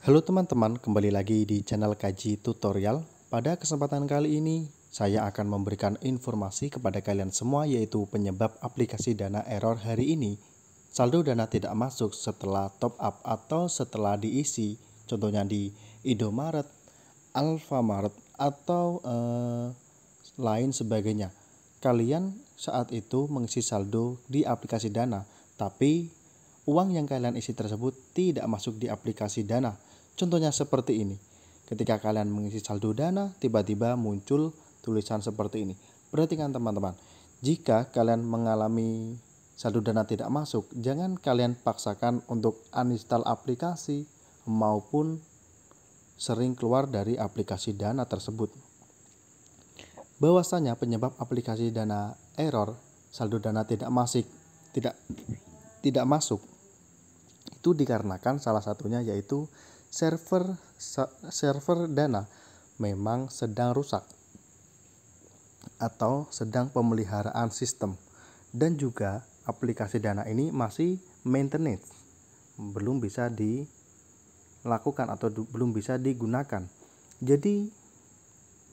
Halo teman-teman, kembali lagi di channel Kaji Tutorial. Pada kesempatan kali ini, saya akan memberikan informasi kepada kalian semua yaitu penyebab aplikasi dana error hari ini. Saldo dana tidak masuk setelah top up atau setelah diisi, contohnya di Indomaret, Alfamart atau eh, lain sebagainya. Kalian saat itu mengisi saldo di aplikasi dana, tapi uang yang kalian isi tersebut tidak masuk di aplikasi dana Contohnya seperti ini. Ketika kalian mengisi saldo dana, tiba-tiba muncul tulisan seperti ini. Perhatikan teman-teman, jika kalian mengalami saldo dana tidak masuk, jangan kalian paksakan untuk uninstall aplikasi maupun sering keluar dari aplikasi dana tersebut. Bahwasanya penyebab aplikasi dana error, saldo dana tidak masuk, tidak tidak masuk itu dikarenakan salah satunya yaitu server server Dana memang sedang rusak atau sedang pemeliharaan sistem dan juga aplikasi Dana ini masih maintenance belum bisa dilakukan atau belum bisa digunakan. Jadi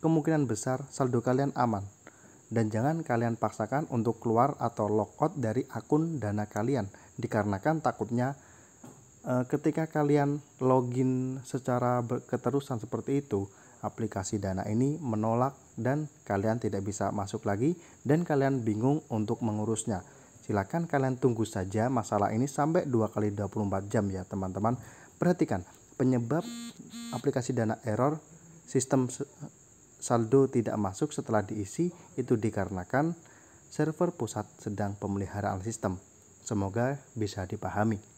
kemungkinan besar saldo kalian aman dan jangan kalian paksakan untuk keluar atau logout dari akun Dana kalian dikarenakan takutnya Eh, ketika kalian login secara keterusan seperti itu, aplikasi Dana ini menolak dan kalian tidak bisa masuk lagi dan kalian bingung untuk mengurusnya. Silakan kalian tunggu saja masalah ini sampai 2 kali 24 jam ya teman-teman. Perhatikan, penyebab aplikasi Dana error sistem saldo tidak masuk setelah diisi itu dikarenakan server pusat sedang pemeliharaan sistem. Semoga bisa dipahami.